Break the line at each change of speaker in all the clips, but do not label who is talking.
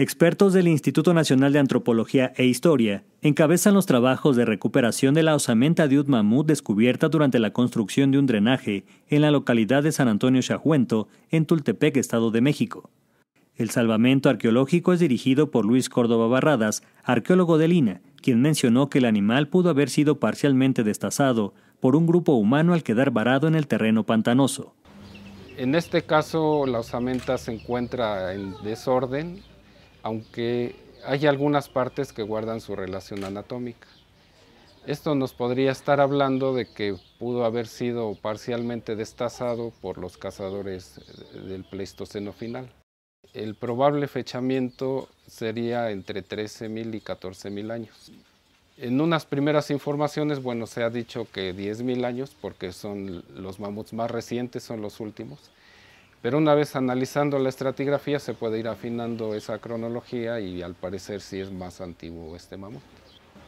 Expertos del Instituto Nacional de Antropología e Historia encabezan los trabajos de recuperación de la osamenta de Utmamut descubierta durante la construcción de un drenaje en la localidad de San Antonio Chajuento, en Tultepec, Estado de México. El salvamento arqueológico es dirigido por Luis Córdoba Barradas, arqueólogo de Lina, quien mencionó que el animal pudo haber sido parcialmente destazado por un grupo humano al quedar varado en el terreno pantanoso.
En este caso, la osamenta se encuentra en desorden aunque hay algunas partes que guardan su relación anatómica. Esto nos podría estar hablando de que pudo haber sido parcialmente destazado por los cazadores eh, del Pleistoceno final. El probable fechamiento sería entre 13.000 y 14.000 años. En unas primeras informaciones, bueno, se ha dicho que 10.000 años, porque son los mamuts más recientes, son los últimos, pero una vez analizando la estratigrafía se puede ir afinando esa cronología y al parecer si es más antiguo este mamut.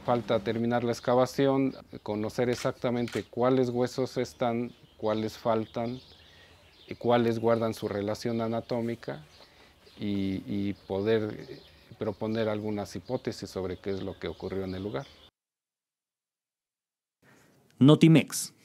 Falta terminar la excavación, conocer exactamente cuáles huesos están, cuáles faltan, y cuáles guardan su relación anatómica y, y poder proponer algunas hipótesis sobre qué es lo que ocurrió
en el lugar. Notimex